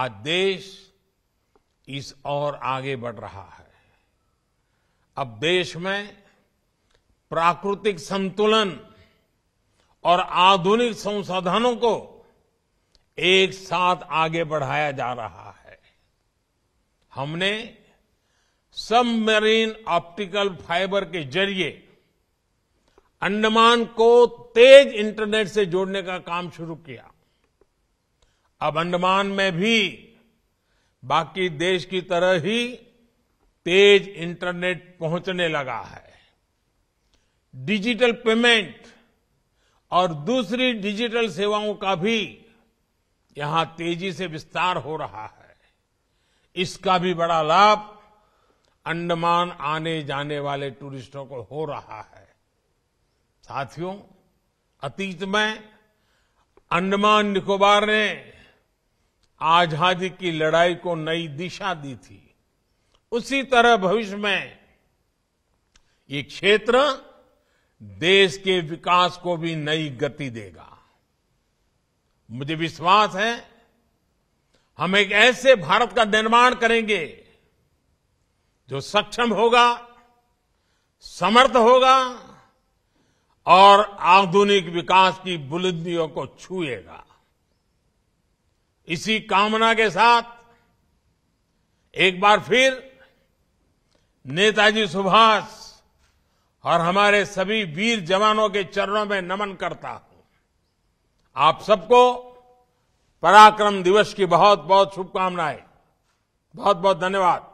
आज देश इस ओर आगे बढ़ रहा है अब देश में प्राकृतिक संतुलन और आधुनिक संसाधनों को एक साथ आगे बढ़ाया जा रहा है हमने सबमरीन ऑप्टिकल फाइबर के जरिए अंडमान को तेज इंटरनेट से जोड़ने का काम शुरू किया अब अंडमान में भी बाकी देश की तरह ही तेज इंटरनेट पहुंचने लगा है डिजिटल पेमेंट और दूसरी डिजिटल सेवाओं का भी यहां तेजी से विस्तार हो रहा है इसका भी बड़ा लाभ अंडमान आने जाने वाले टूरिस्टों को हो रहा है साथियों अतीत में अंडमान निकोबार ने आजादी की लड़ाई को नई दिशा दी थी उसी तरह भविष्य में ये क्षेत्र देश के विकास को भी नई गति देगा मुझे विश्वास है हम एक ऐसे भारत का निर्माण करेंगे जो सक्षम होगा समर्थ होगा और आधुनिक विकास की बुलंदियों को छुएगा इसी कामना के साथ एक बार फिर नेताजी सुभाष और हमारे सभी वीर जवानों के चरणों में नमन करता हूं आप सबको पराक्रम दिवस की बहुत बहुत शुभकामनाएं बहुत बहुत धन्यवाद